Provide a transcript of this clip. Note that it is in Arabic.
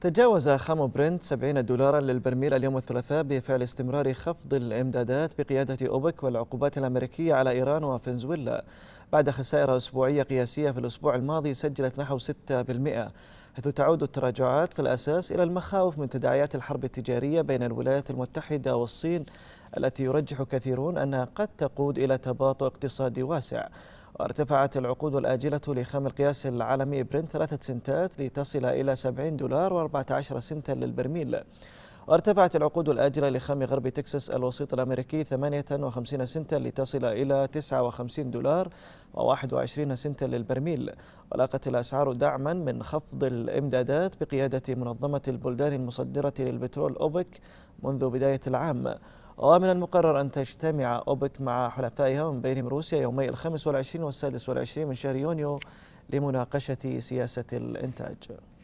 تجاوز خام برنت 70 دولارا للبرميل اليوم الثلاثاء بفعل استمرار خفض الامدادات بقيادة أوبك والعقوبات الأمريكية على إيران وفنزويلا بعد خسائر أسبوعية قياسية في الأسبوع الماضي سجلت نحو 6% حيث تعود التراجعات في الأساس إلى المخاوف من تداعيات الحرب التجارية بين الولايات المتحدة والصين التي يرجح كثيرون أنها قد تقود إلى تباطؤ اقتصادي واسع وارتفعت العقود الآجلة لخام القياس العالمي برنت ثلاثة سنتات لتصل إلى 70 دولار و14 سنتا للبرميل وارتفعت العقود الآجلة لخام غرب تكساس الوسيط الأمريكي 58 سنتا لتصل إلى 59 دولار و21 سنتا للبرميل ولاقت الأسعار دعما من خفض الإمدادات بقيادة منظمة البلدان المصدرة للبترول أوبك منذ بداية العام ومن المقرر أن تجتمع أوبك مع حلفائها من بينهم روسيا يومي الخامس والعشرين والسادس والعشرين من شهر يونيو لمناقشة سياسة الإنتاج